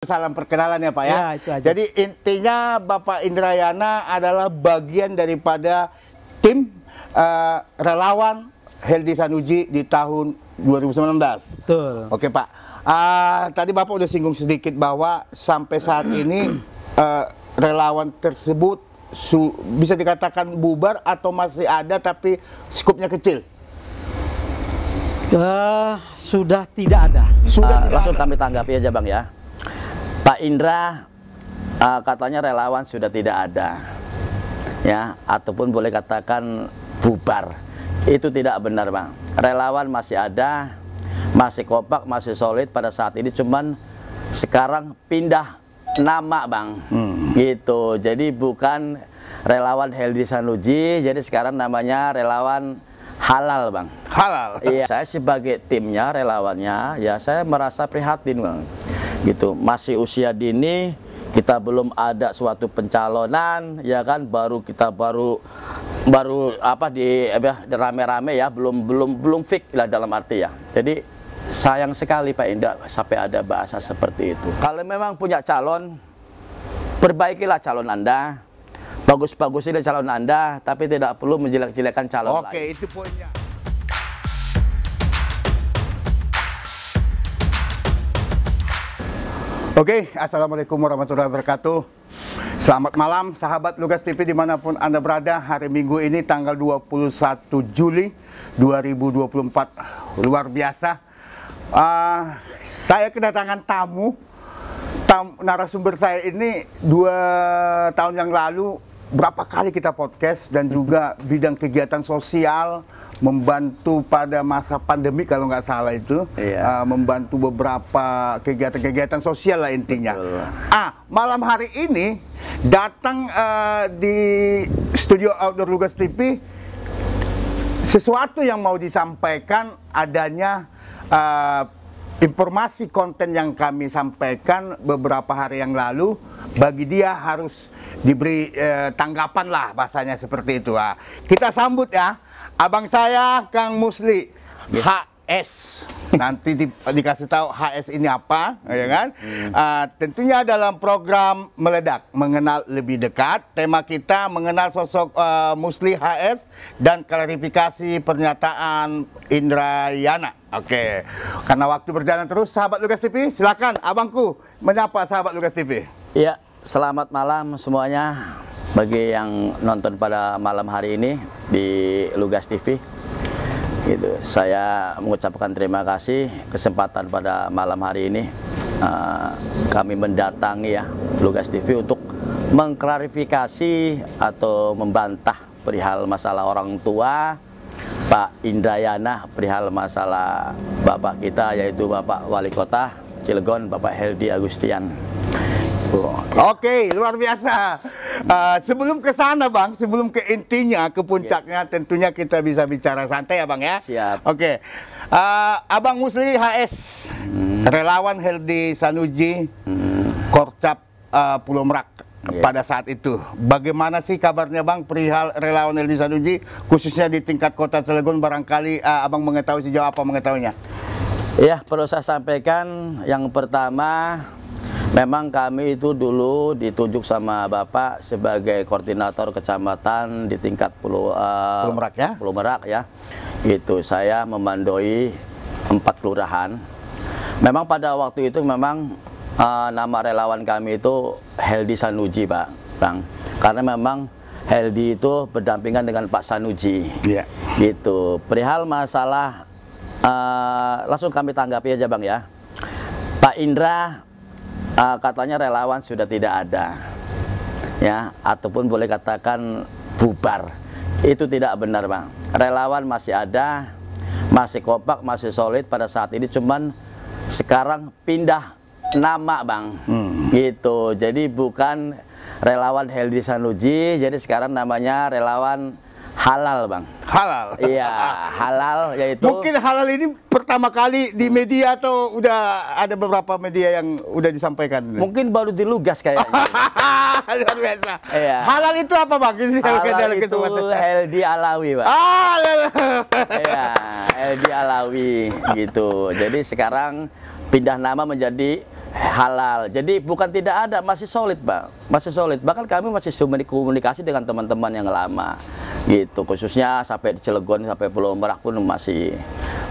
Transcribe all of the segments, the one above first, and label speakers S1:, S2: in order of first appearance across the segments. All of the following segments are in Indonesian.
S1: Salam perkenalan ya Pak ya. ya itu aja. Jadi intinya Bapak Indrayana adalah bagian daripada tim uh, relawan Heldi Sanuji di tahun 2019. Betul. Oke Pak. Uh, tadi Bapak udah singgung sedikit bahwa sampai saat ini uh, relawan tersebut su bisa dikatakan bubar atau masih ada tapi skupnya kecil.
S2: Uh, sudah tidak ada. Sudah uh, tidak langsung ada. kami tanggapi aja Bang ya. Pak Indra uh, katanya relawan sudah tidak ada ya ataupun boleh katakan bubar itu tidak benar Bang relawan masih ada masih kompak masih solid pada saat ini cuman sekarang pindah nama Bang hmm. gitu jadi bukan relawan Heldi Sanuji jadi sekarang namanya relawan halal bang halal iya saya sebagai timnya relawannya ya saya merasa prihatin bang gitu masih usia dini kita belum ada suatu pencalonan ya kan baru kita baru baru apa di rame-rame ya belum belum belum fix lah dalam arti ya jadi sayang sekali Pak Indah sampai ada bahasa seperti itu kalau memang punya calon perbaikilah calon Anda bagus-bagus calon Anda tapi tidak perlu menjelek-jelekan calon Oke, lain. itu Oke,
S1: okay, Assalamualaikum warahmatullahi wabarakatuh Selamat malam sahabat Lugas TV dimanapun Anda berada Hari Minggu ini tanggal 21 Juli 2024 Luar biasa uh, Saya kedatangan tamu tam, Narasumber saya ini dua tahun yang lalu berapa kali kita podcast dan juga mm-hmm. bidang kegiatan sosial membantu pada masa pandemi kalau nggak salah itu iya. uh, membantu beberapa kegiatan-kegiatan sosial lah intinya. Betul. Ah malam hari ini datang uh, di studio Outdoor Lugas TV sesuatu yang mau disampaikan adanya uh, informasi konten yang kami sampaikan beberapa hari yang lalu bagi dia harus diberi eh, tanggapan lah bahasanya seperti itu ah. kita sambut ya abang saya Kang Musli yeah. HS nanti di, dikasih tahu HS ini apa ya kan hmm. uh, tentunya dalam program meledak mengenal lebih dekat tema kita mengenal sosok uh, Musli HS dan klarifikasi pernyataan Indrayana Oke, karena waktu berjalan terus, sahabat Lukas TV, silakan abangku menyapa sahabat Lukas TV.
S2: Iya, selamat malam semuanya bagi yang nonton pada malam hari ini di Lugas TV. Gitu, saya mengucapkan terima kasih kesempatan pada malam hari ini uh, kami mendatangi ya Lugas TV untuk mengklarifikasi atau membantah perihal masalah orang tua Pak Indrayana perihal masalah Bapak kita yaitu Bapak Wali Kota Cilegon Bapak Heldi Agustian. Oke, luar biasa. Uh, sebelum ke sana, Bang, sebelum
S1: ke intinya, ke puncaknya, okay. Iya. tentunya kita bisa bicara santai ya, Bang ya. Siap. Oke. Okay. Uh, eh, Abang Musli HS, hmm. relawan Heldi Sanuji, hmm. Korcap uh, Pulau Merak yeah. pada saat itu. Bagaimana sih kabarnya Bang perihal relawan Eldi Sanuji khususnya di tingkat kota Cilegon barangkali uh, Abang mengetahui sejauh apa
S2: mengetahuinya? Ya, perlu saya sampaikan yang pertama Memang kami itu dulu ditunjuk sama Bapak sebagai koordinator kecamatan di tingkat Pulau uh, Merak ya. Pulau Merak ya. Itu saya memandoi empat kelurahan. Memang pada waktu itu memang uh, nama relawan kami itu Heldi Sanuji Pak Bang karena memang Heldi itu berdampingan dengan Pak Sanuji yeah. gitu perihal masalah uh, langsung kami tanggapi aja Bang ya Pak Indra uh, katanya relawan sudah tidak ada ya ataupun boleh katakan bubar itu tidak benar Bang relawan masih ada masih kompak masih solid pada saat ini cuman sekarang pindah nama bang hmm. gitu jadi bukan relawan Heldi Sanuji jadi sekarang namanya relawan halal bang halal iya halal yaitu mungkin halal
S1: ini pertama kali di media atau udah ada beberapa media yang udah disampaikan
S2: mungkin baru dilugas kayaknya
S1: luar biasa
S2: iya. halal
S1: itu apa bang halal
S2: itu Heldi Alawi bang ah, iya Heldi Alawi gitu jadi sekarang pindah nama menjadi halal. Jadi bukan tidak ada, masih solid, Bang. Masih solid. Bahkan kami masih komunikasi dengan teman-teman yang lama. Gitu, khususnya sampai di Cilegon sampai Pulau Merak pun masih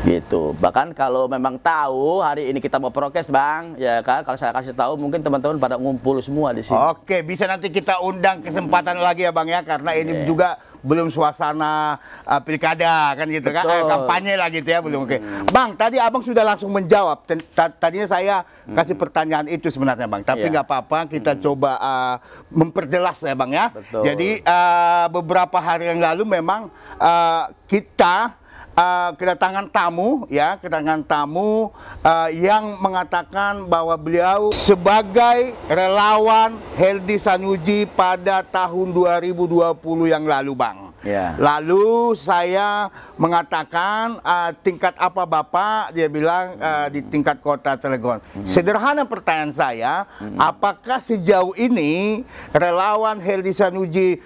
S2: gitu. Bahkan kalau memang tahu hari ini kita mau prokes, Bang, ya kan kalau saya kasih tahu mungkin teman-teman pada ngumpul semua di sini. Oke, bisa nanti kita undang kesempatan hmm. lagi ya, Bang ya, karena ini yeah. juga
S1: belum suasana uh, pilkada kan gitu kan? Eh, Betul. kan, kampanye lah gitu ya belum hmm. oke. Bang, tadi Abang sudah langsung menjawab. T tadinya saya hmm. kasih pertanyaan itu sebenarnya Bang, tapi iya. nggak yeah. apa-apa kita hmm. coba uh, memperjelas ya Bang ya. Betul. Jadi uh, beberapa hari yang lalu memang uh, kita uh, kedatangan tamu ya kedatangan tamu uh, yang mengatakan bahwa beliau sebagai relawan Heldi Sanuji pada tahun 2020 yang lalu Bang. Yeah. Lalu saya mengatakan uh, tingkat apa Bapak? Dia bilang uh, di tingkat kota Cilegon. Mm Sederhana pertanyaan saya, mm apakah sejauh ini relawan Heldi Sanuji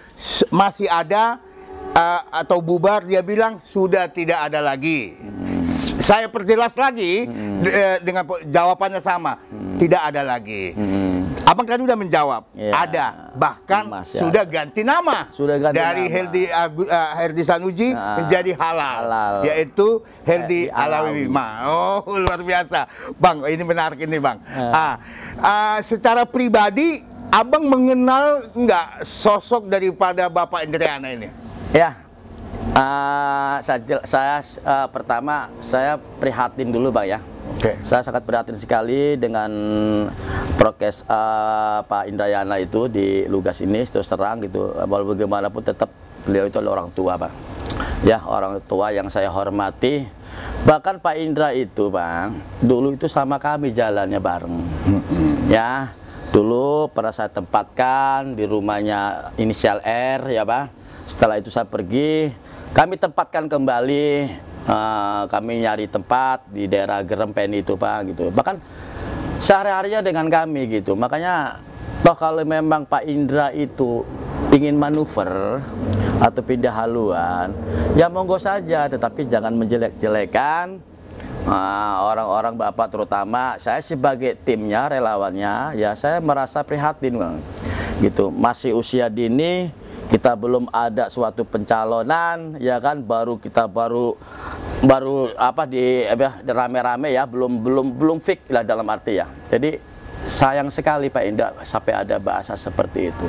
S1: masih ada uh, atau bubar dia bilang sudah tidak ada lagi. Hmm. Saya perjelas lagi hmm. uh, dengan jawabannya sama, hmm. tidak ada lagi. Hmm. Abang kan sudah menjawab, ya. ada bahkan Masih sudah ya. sudah ganti nama sudah ganti dari Herdi uh, Herdi Sanuji nah, menjadi halal, halal yaitu Herdi, Alawi Oh luar biasa, bang ini menarik ini bang. Uh. uh, secara pribadi Abang mengenal nggak sosok daripada Bapak Indriana
S2: ini? Ya, uh, saya, saya uh, pertama saya prihatin dulu, Pak ya. Okay. Saya sangat prihatin sekali dengan prokes uh, Pak Indrayana itu di Lugas ini terus terang gitu. Walau bagaimanapun tetap beliau itu orang tua, Pak. Ya, orang tua yang saya hormati. Bahkan Pak Indra itu, Bang, dulu itu sama kami jalannya bareng. Ya, dulu pernah saya tempatkan di rumahnya inisial R, ya, Bang setelah itu saya pergi, kami tempatkan kembali, uh, kami nyari tempat di daerah Gerempen itu Pak gitu. Bahkan sehari-harinya dengan kami gitu. Makanya toh kalau memang Pak Indra itu ingin manuver atau pindah haluan, ya monggo saja, tetapi jangan menjelek-jelekan eh, orang-orang nah, bapak terutama saya sebagai timnya relawannya ya saya merasa prihatin bang gitu masih usia dini kita belum ada suatu pencalonan ya kan baru kita baru baru apa di rame-rame ya belum belum belum fix lah dalam arti ya jadi sayang sekali Pak Indah sampai ada bahasa seperti itu.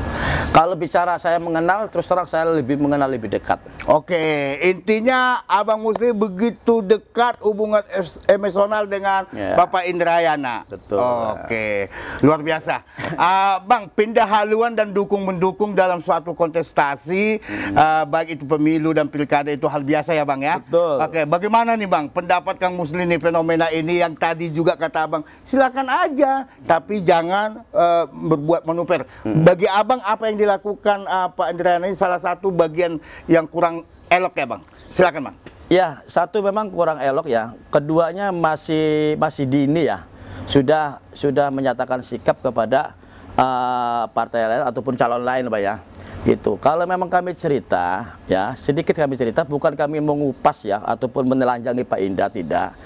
S2: Kalau bicara saya mengenal, terus terang saya lebih mengenal lebih dekat. Oke, intinya Abang Muslim begitu dekat hubungan
S1: emosional dengan ya. Bapak Indrayana.
S2: Betul. Oke, luar biasa.
S1: uh, bang, pindah haluan dan dukung mendukung dalam suatu kontestasi, hmm. uh, baik itu pemilu dan pilkada itu hal biasa ya Bang ya. Betul. Oke, bagaimana nih Bang pendapat Kang Muslim nih fenomena ini yang tadi juga kata Abang, silakan aja. Tapi tapi jangan uh, berbuat manuver. Hmm. Bagi abang apa yang dilakukan uh, Pak Andrian ini salah satu bagian yang kurang elok ya bang. Silakan bang.
S2: Ya satu memang kurang elok ya. Keduanya masih masih dini ya. Sudah sudah menyatakan sikap kepada uh, partai lain ataupun calon lain pak ya gitu. Kalau memang kami cerita, ya sedikit kami cerita, bukan kami mengupas ya ataupun menelanjangi Pak Indra tidak.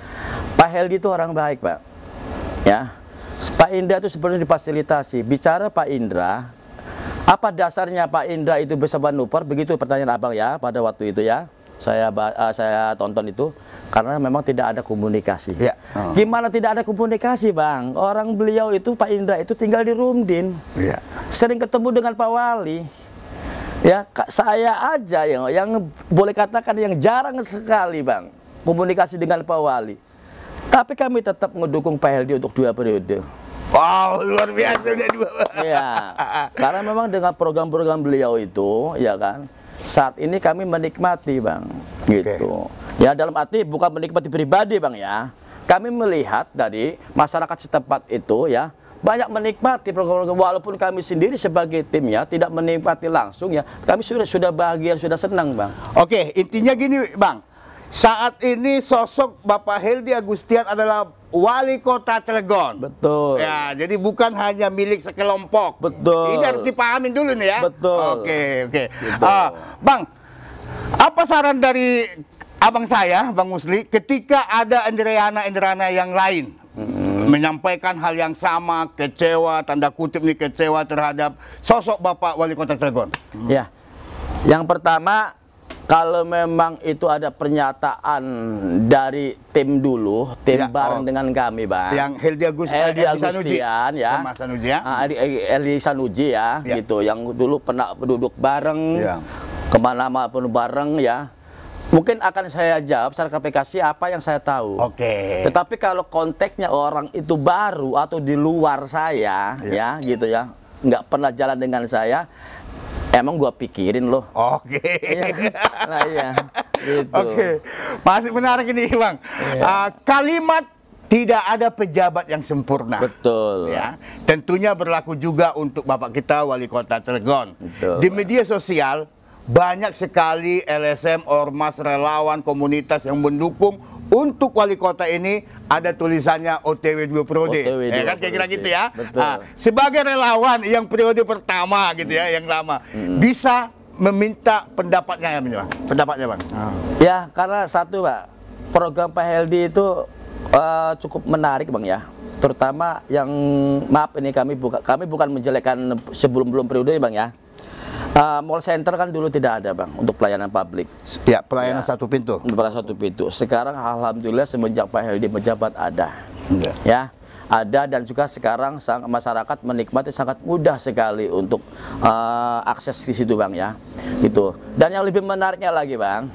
S2: Pak Heldi itu orang baik, Pak. Ya, Pak Indra itu sebenarnya difasilitasi. Bicara Pak Indra, apa dasarnya Pak Indra itu bisa manuver? Begitu pertanyaan Abang ya pada waktu itu ya. Saya uh, saya tonton itu karena memang tidak ada komunikasi. Ya. Oh. Gimana tidak ada komunikasi, Bang? Orang beliau itu Pak Indra itu tinggal di Rumdin. Ya. Sering ketemu dengan Pak Wali. Ya, saya aja yang yang boleh katakan yang jarang sekali, Bang, komunikasi dengan Pak Wali tapi kami tetap mendukung Pak untuk dua periode. Wow, luar biasa udah dua. Iya. Karena memang dengan program-program beliau itu, ya kan, saat ini kami menikmati, Bang. Gitu. Okay. Ya dalam arti bukan menikmati pribadi, Bang ya. Kami melihat dari masyarakat setempat itu ya, banyak menikmati program-program walaupun kami sendiri sebagai tim ya tidak menikmati langsung ya kami sudah sudah bahagia sudah senang bang oke intinya gini bang saat ini sosok Bapak
S1: Heldi Agustian adalah wali kota Cilegon. Betul. Ya, jadi bukan hanya milik sekelompok. Betul. Ini harus dipahamin dulu nih ya. Betul. Oke, oke. Uh, bang, apa saran dari abang saya, Bang Musli, ketika ada Indriana-Indriana yang lain hmm. menyampaikan hal yang sama, kecewa, tanda
S2: kutip nih kecewa terhadap sosok Bapak Wali Kota Cilegon? Hmm. Ya, yang pertama kalau memang itu ada pernyataan dari tim dulu, tim ya, bareng oh. dengan kami, Bang. Yang Heldi Agus Heldi eh, Sanuji. ya. Sanuji ya. Heldi ah, eh, Sanuji ya, ya, gitu. Yang dulu pernah duduk bareng. Ya. Kemana mana pun bareng ya. Mungkin akan saya jawab secara klarifikasi apa yang saya tahu. Oke. Okay. Tetapi kalau konteksnya orang itu baru atau di luar saya, ya, ya gitu ya, nggak pernah jalan dengan saya, Emang gua pikirin loh. Oke. Okay. Iya, nah iya. Gitu. Oke. Okay. Masih menarik ini bang. Iya. Uh,
S1: kalimat tidak ada pejabat yang sempurna. Betul. Ya, tentunya berlaku juga untuk bapak kita wali kota Cirebon. Di media sosial banyak sekali LSM, ormas, relawan, komunitas yang mendukung untuk wali kota ini ada tulisannya OTW dua periode, OTW ya kan kira-kira gitu ya. Nah, sebagai relawan yang periode pertama gitu hmm. ya, yang lama hmm. bisa meminta pendapatnya ya, bang. Pendapatnya bang. Ah.
S2: Ya karena satu pak program Pak Heldi itu uh, cukup menarik bang ya terutama yang maaf ini kami buka kami bukan menjelekkan sebelum belum periode bang ya Uh, mall center kan dulu tidak ada bang untuk pelayanan publik. Ya pelayanan ya, satu pintu. Pelayanan satu pintu. Sekarang alhamdulillah semenjak Pak Heldi menjabat ada. Ya. ya ada dan juga sekarang sang, masyarakat menikmati sangat mudah sekali untuk uh, akses di situ bang ya itu. dan yang lebih menariknya lagi bang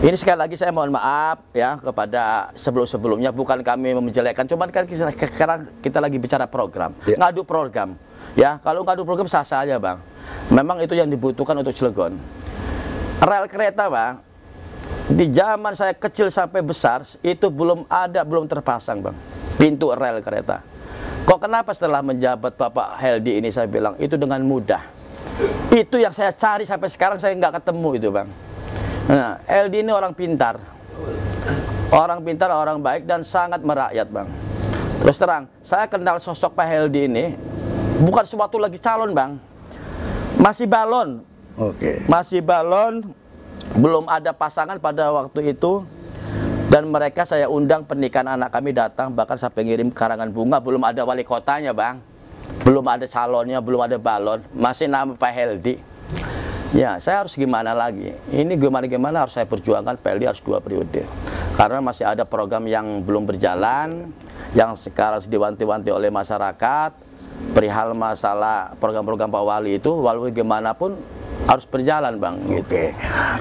S2: ini sekali lagi saya mohon maaf ya kepada sebelum-sebelumnya bukan kami menjelekkan, cuman kan sekarang kita lagi bicara program, ya. ngadu program. Ya, kalau ngadu program sah-sah aja, Bang. Memang itu yang dibutuhkan untuk Cilegon. Rel kereta, Bang, di zaman saya kecil sampai besar itu belum ada, belum terpasang, Bang. Pintu rel kereta. Kok kenapa setelah menjabat Bapak Heldi ini saya bilang itu dengan mudah. Itu yang saya cari sampai sekarang saya nggak ketemu itu, Bang. Nah, LD ini orang pintar. Orang pintar, orang baik dan sangat merakyat, Bang. Terus terang, saya kenal sosok Pak LD ini bukan suatu lagi calon, Bang. Masih balon. Oke. Masih balon, belum ada pasangan pada waktu itu dan mereka saya undang pernikahan anak kami datang bahkan saya pengirim karangan bunga belum ada wali kotanya bang belum ada calonnya belum ada balon masih nama Pak Heldi Ya, saya harus gimana lagi? Ini gimana-gimana harus saya perjuangkan PLD harus dua periode. Karena masih ada program yang belum berjalan, yang sekarang diwanti-wanti oleh masyarakat, perihal masalah program-program Pak Wali itu, walaupun gimana pun harus berjalan bang. Gitu.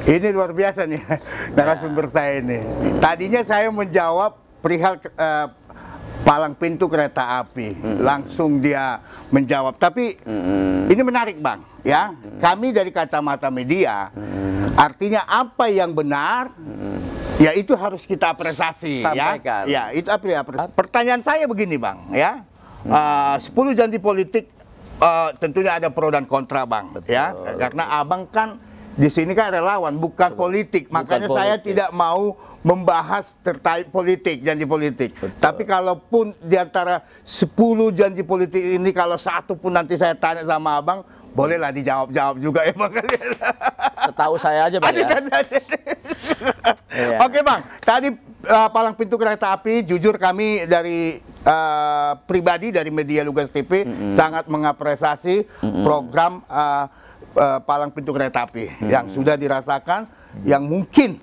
S2: ini luar biasa nih narasumber ya. saya ini. Tadinya saya menjawab
S1: perihal uh, palang pintu kereta api hmm. langsung dia menjawab tapi hmm. ini menarik bang ya hmm. kami dari kacamata media hmm. artinya apa yang benar hmm. Ya itu harus kita apresiasi ya. Sampaikan. ya. Ya itu apa ya? Pertanyaan saya begini bang ya. Hmm. Uh, 10 janji politik uh, tentunya ada pro dan kontra bang ya. Betul. ya karena abang kan di sini kan relawan bukan politik bukan makanya politik. saya tidak mau membahas terkait politik janji politik Betul. tapi kalaupun di antara 10 janji politik ini kalau satu pun nanti saya tanya sama abang bolehlah dijawab-jawab juga ya bang setahu saya aja bang ya. Ya. oke bang tadi uh, palang pintu kereta api jujur kami dari uh, pribadi dari media Lugas TV mm -hmm. sangat mengapresiasi mm -hmm. program uh, uh, palang pintu kereta api hmm. yang sudah dirasakan hmm. yang mungkin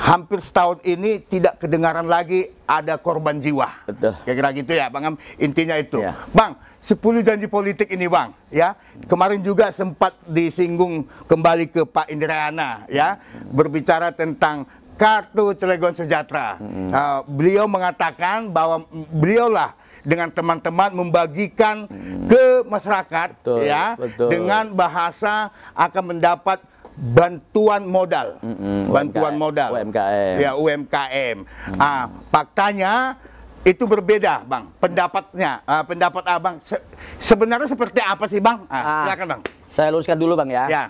S1: hampir setahun ini tidak kedengaran lagi ada korban jiwa. Betul. Kira-kira gitu ya, Bang. Intinya itu. Ya. Bang, 10 janji politik ini, Bang, ya. Kemarin juga sempat disinggung kembali ke Pak Indrayana ya, berbicara tentang kartu Cilegon Sejahtera. -hmm. uh, beliau mengatakan bahwa beliaulah dengan teman-teman membagikan hmm. ke masyarakat betul, ya betul. dengan bahasa akan mendapat bantuan modal,
S3: -hmm, bantuan UMKM,
S1: modal, UMKM, ya UMKM. hmm. Ah, faktanya itu berbeda, bang. Pendapatnya, ah, pendapat abang se sebenarnya seperti apa sih, bang? Ah, ah, silakan, bang. Saya luruskan dulu, bang ya. Ya.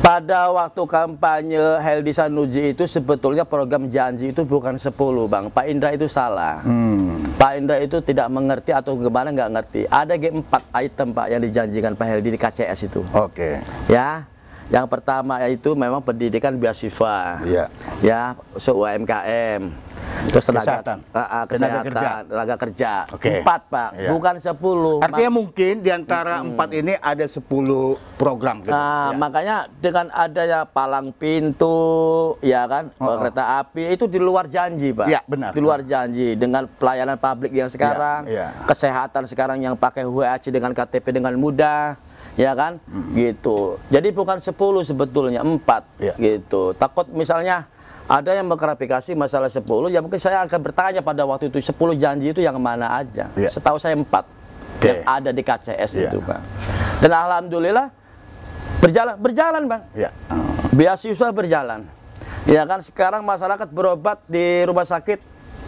S2: Pada waktu kampanye Heldi Sanuji itu sebetulnya program janji itu bukan 10, bang. Pak Indra itu salah. Hmm. Pak Indra itu tidak mengerti atau gimana nggak ngerti. Ada G4 item Pak yang dijanjikan Pak Heldi di KCS itu. Oke. Okay. Ya. Yang pertama yaitu memang pendidikan beasiswa. Iya. Ya, so UMKM. Terus tenaga kesehatan, uh, kesehatan tenaga kerja. Tenaga kerja. Okay. Empat pak, iya. bukan sepuluh. Artinya mungkin di antara hmm. empat
S1: ini ada sepuluh
S2: program. Gitu. Nah, ya. Makanya dengan adanya palang pintu, ya kan, oh, oh. kereta api itu di luar janji pak. Iya benar. Di luar janji dengan pelayanan publik yang iya, sekarang, ya, ya. kesehatan sekarang yang pakai WAC dengan KTP dengan mudah ya kan hmm. gitu jadi bukan 10 sebetulnya empat, ya. gitu takut misalnya ada yang mengklarifikasi masalah 10 ya mungkin saya akan bertanya pada waktu itu 10 janji itu yang mana aja ya. setahu saya empat okay. yang ada di KCS ya. itu Bang dan alhamdulillah berjalan berjalan Bang ya. beasiswa berjalan ya kan sekarang masyarakat berobat di rumah sakit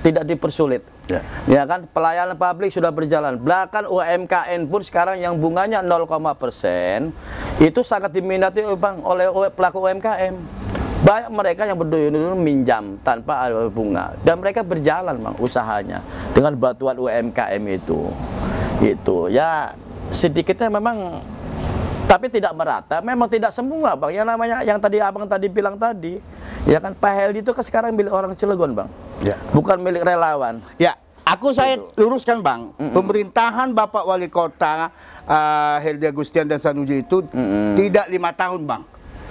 S2: tidak dipersulit Ya. ya kan pelayanan publik sudah berjalan. Bahkan UMKM pun sekarang yang bunganya 0, persen itu sangat diminati bang oleh pelaku UMKM. Banyak mereka yang berduyun-duyun minjam tanpa ada bunga dan mereka berjalan bang usahanya dengan bantuan UMKM itu. Itu ya sedikitnya memang tapi tidak merata memang tidak semua bang yang namanya yang tadi abang tadi bilang tadi ya kan Pak Heldi itu kan sekarang milik orang Cilegon bang ya. bukan milik relawan ya Aku saya gitu. luruskan bang, mm -mm. pemerintahan bapak wali
S1: kota uh, Heldi Agustian dan Sanuji itu mm -mm. tidak lima tahun bang.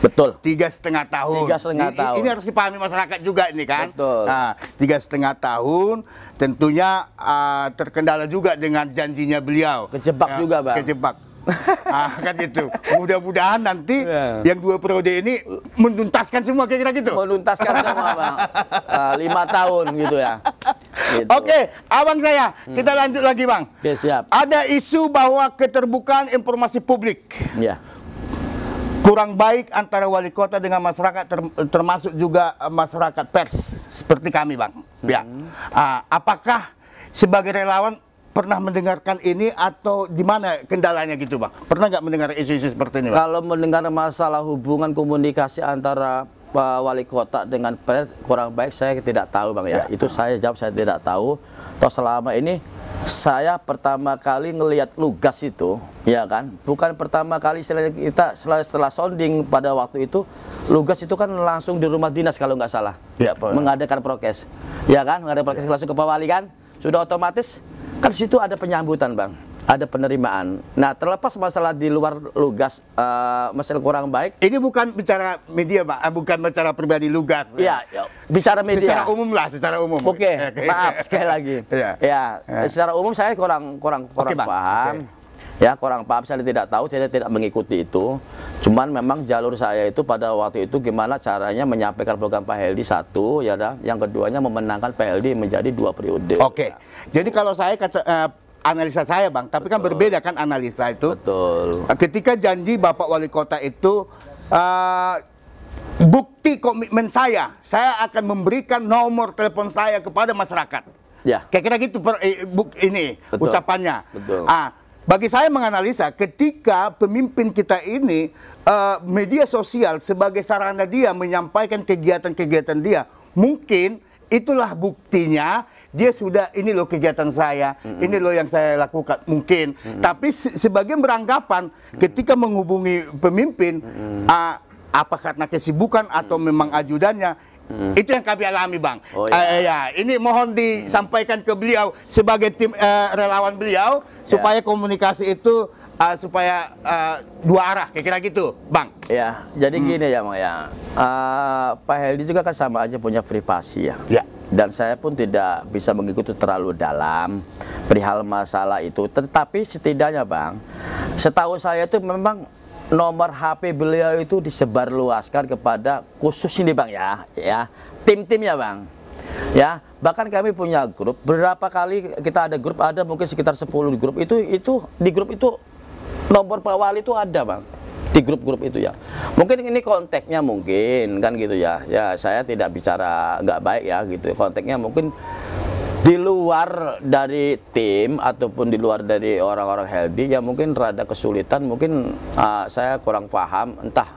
S1: Betul. Tiga setengah tahun. Tiga setengah ini, tahun. Ini harus dipahami masyarakat juga ini kan. Betul. Nah, tiga setengah tahun tentunya uh, terkendala juga dengan janjinya beliau. Kejebak uh, juga bang. Kejebak ah kan gitu. Mudah-mudahan nanti yeah. yang dua periode ini menuntaskan semua kira-kira gitu. Menuntaskan semua bang.
S2: Uh, lima tahun gitu ya. Gitu.
S1: Oke, okay, abang saya, hmm. kita lanjut lagi bang. okay, siap. Ada isu bahwa keterbukaan informasi publik. Ya. Yeah. Kurang baik antara wali kota dengan masyarakat termasuk juga eh, masyarakat pers seperti kami bang. Ya. Hmm. Ya. Uh, apakah sebagai relawan pernah mendengarkan ini atau
S2: di mana kendalanya gitu bang? Pernah nggak mendengar isu-isu seperti ini? Bang? Kalau mendengar masalah hubungan komunikasi antara uh, wali kota dengan pres kurang baik saya tidak tahu bang ya. ya. Itu saya jawab saya tidak tahu. Toh selama ini saya pertama kali ngelihat lugas itu, ya kan? Bukan pertama kali setelah kita setelah, setelah sounding pada waktu itu, lugas itu kan langsung di rumah dinas kalau nggak salah, ya, mengadakan prokes, ya kan? Mengadakan prokes ya. langsung ke Pak Wali kan? Sudah otomatis Kan situ ada penyambutan, Bang. Ada penerimaan. Nah, terlepas masalah di luar lugas, uh, masalah kurang baik. Ini bukan bicara media, Pak. Eh, bukan bicara pribadi lugas. Ya. Iya, ya. bicara media. Secara umum
S1: lah, secara umum. Oke, okay, okay. maaf sekali lagi. Iya.
S2: ya. ya, secara umum saya kurang kurang kurang okay, paham. Okay ya kurang paham saya tidak tahu saya tidak mengikuti itu cuman memang jalur saya itu pada waktu itu gimana caranya menyampaikan program Pak Heldi satu ya dah yang keduanya memenangkan Pak Heldi menjadi dua periode oke okay. ya. jadi kalau saya kata uh, analisa saya bang tapi kan betul.
S1: kan berbeda kan analisa itu betul ketika janji Bapak Wali Kota itu uh, bukti komitmen saya saya akan memberikan nomor telepon saya kepada masyarakat ya kira kira gitu per, eh, buk, ini Betul. ucapannya Betul. ah bagi saya menganalisa ketika pemimpin kita ini uh, media sosial sebagai sarana dia menyampaikan kegiatan-kegiatan dia, mungkin itulah buktinya dia sudah ini loh kegiatan saya, mm -hmm. ini loh yang saya lakukan mungkin. Mm -hmm. Tapi se sebagian beranggapan mm -hmm. ketika menghubungi pemimpin mm -hmm. uh, apa karena kesibukan atau mm -hmm. memang ajudannya Hmm. Itu yang kami alami bang. Oh, iya. Uh, ya, ini mohon disampaikan ke beliau sebagai tim uh, relawan beliau Ya. supaya komunikasi itu uh, supaya uh, dua arah kira kira gitu,
S2: Bang. Ya, jadi hmm. gini ya, Mang ya. Uh, Pak Heli juga kan sama aja punya privasi ya. Ya. Dan saya pun tidak bisa mengikuti terlalu dalam perihal masalah itu, tetapi setidaknya, Bang, setahu saya itu memang nomor HP beliau itu disebarluaskan kepada khusus ini, Bang ya, ya. Tim-tim ya, Bang ya bahkan kami punya grup berapa kali kita ada grup ada mungkin sekitar 10 di grup itu itu di grup itu nomor Pak Wali itu ada bang di grup-grup itu ya mungkin ini konteksnya mungkin kan gitu ya ya saya tidak bicara nggak baik ya gitu kontaknya mungkin di luar dari tim ataupun di luar dari orang-orang healthy ya mungkin rada kesulitan mungkin uh, saya kurang paham entah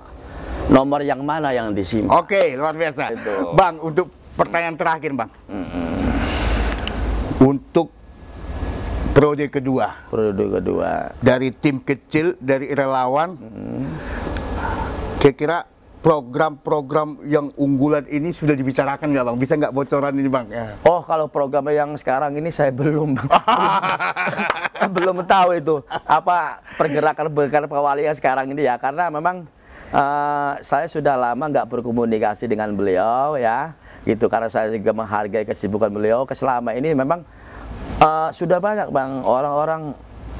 S2: nomor yang mana yang disimpan. Oke, luar biasa. Itu. Bang, untuk pertanyaan terakhir bang
S1: untuk periode kedua periode kedua dari tim kecil dari relawan kira-kira program-program yang unggulan ini sudah dibicarakan nggak bang? Bisa nggak bocoran ini bang? Ya.
S2: Oh kalau program yang sekarang ini saya belum belum tahu itu apa pergerakan pergerakan yang sekarang ini ya karena memang uh, saya sudah lama nggak berkomunikasi dengan beliau ya gitu karena saya juga menghargai kesibukan beliau selama ini memang uh, sudah banyak bang orang-orang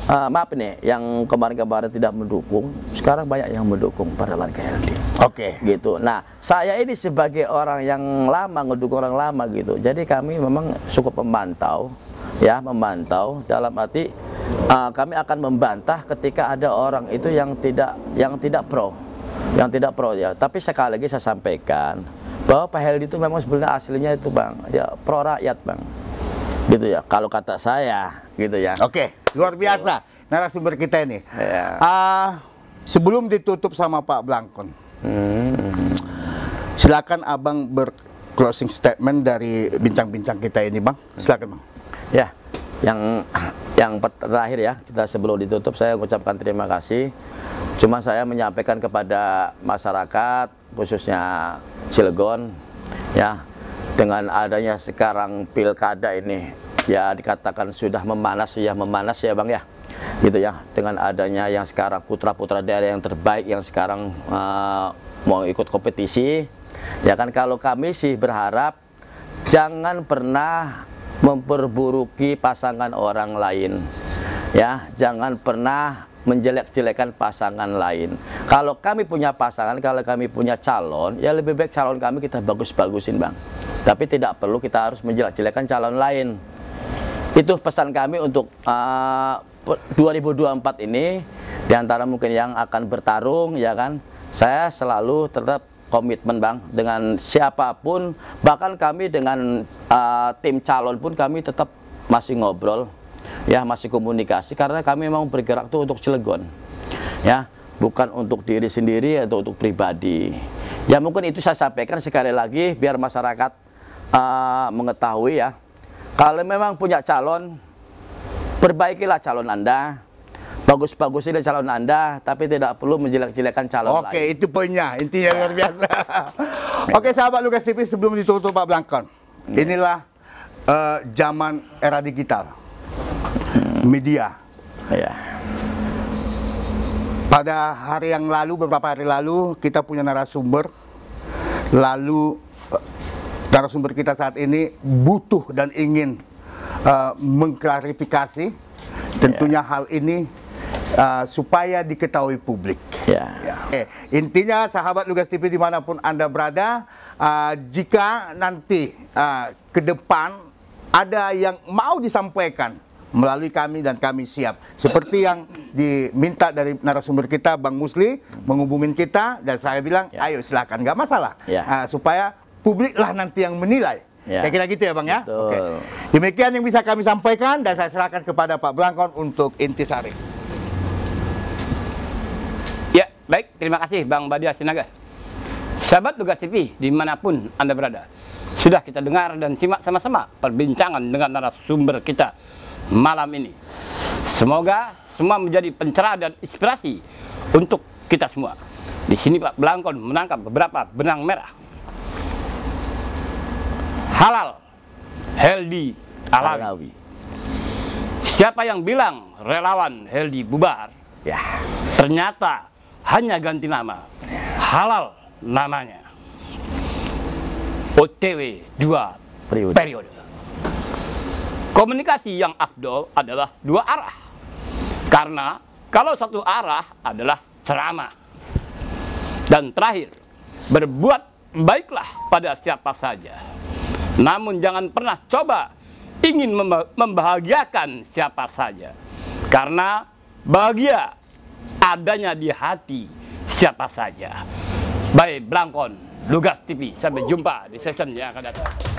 S2: uh, maaf nih yang kemarin-kemarin tidak mendukung sekarang banyak yang mendukung pada langkah oke okay. gitu nah saya ini sebagai orang yang lama mendukung orang lama gitu jadi kami memang cukup memantau ya memantau dalam arti uh, kami akan membantah ketika ada orang itu yang tidak yang tidak pro yang tidak pro ya tapi sekali lagi saya sampaikan bahwa Pak Heldi itu memang sebenarnya aslinya itu bang ya pro rakyat bang gitu ya kalau kata saya gitu ya oke luar biasa
S1: narasumber kita
S2: ini ya. uh,
S1: sebelum ditutup sama Pak Blangkon hmm. silakan abang ber closing statement dari bincang-bincang
S2: kita ini bang silakan bang ya yang yang terakhir ya kita sebelum ditutup saya mengucapkan terima kasih cuma saya menyampaikan kepada masyarakat khususnya Cilegon ya dengan adanya sekarang pilkada ini ya dikatakan sudah memanas ya memanas ya Bang ya gitu ya dengan adanya yang sekarang putra-putra daerah yang terbaik yang sekarang uh, mau ikut kompetisi ya kan kalau kami sih berharap jangan pernah memperburuki pasangan orang lain ya jangan pernah menjelek-jelekan pasangan lain kalau kami punya pasangan, kalau kami punya calon, ya lebih baik calon kami kita bagus-bagusin bang. Tapi tidak perlu kita harus menjelek-jelekan calon lain. Itu pesan kami untuk ah, uh, 2024 ini, Di antara mungkin yang akan bertarung, ya kan, saya selalu tetap komitmen bang dengan siapapun bahkan kami dengan uh, tim calon pun kami tetap masih ngobrol ya masih komunikasi karena kami memang bergerak tuh untuk Cilegon ya bukan untuk diri sendiri atau untuk pribadi. Ya mungkin itu saya sampaikan sekali lagi biar masyarakat uh, mengetahui ya. Kalau memang punya calon, perbaikilah calon Anda. bagus bagusnya calon Anda, tapi tidak perlu menjelek-jelekan calon Oke, lain. itu poinnya. Intinya ya.
S1: luar biasa. Oke, sahabat Lukas TV, sebelum ditutup Pak Blankon. Hmm. Inilah uh, zaman era digital. Hmm. Media. Ya pada hari yang lalu, beberapa hari lalu, kita punya narasumber. Lalu eh, narasumber kita saat ini butuh dan ingin uh, mengklarifikasi tentunya yeah. hal ini uh, supaya diketahui publik. Yeah. Ya. Ya. Yeah. Okay. Intinya sahabat Lugas TV dimanapun anda berada, uh, jika nanti uh, ke depan ada yang mau disampaikan melalui kami dan kami siap. Seperti yang diminta dari narasumber kita Bang Musli menghubungin kita dan saya bilang ya. ayo silakan nggak masalah ya. uh, supaya publiklah nanti yang menilai. Ya. Kira-kira gitu ya Bang ya. Betul. Okay. Demikian yang bisa kami sampaikan dan saya serahkan kepada Pak Blangkon untuk inti intisari.
S3: Ya, baik. Terima kasih Bang Badia Sinaga. Sahabat Tugas TV dimanapun Anda berada. Sudah kita dengar dan simak sama-sama perbincangan dengan narasumber kita malam ini. Semoga semua menjadi pencerah dan inspirasi untuk kita semua. Di sini Pak Belangkon menangkap beberapa benang merah. Halal, Heldi Alawi. Siapa yang bilang relawan Heldi bubar? Ya. Ternyata hanya ganti nama. Halal namanya. OTW 2 periode. periode. Komunikasi yang abdol adalah dua arah. Karena kalau satu arah adalah ceramah. Dan terakhir, berbuat baiklah pada siapa saja. Namun jangan pernah coba ingin membahagiakan siapa saja. Karena bahagia adanya di hati siapa saja. Baik, Blangkon, Lugas TV. Sampai jumpa di session yang akan datang.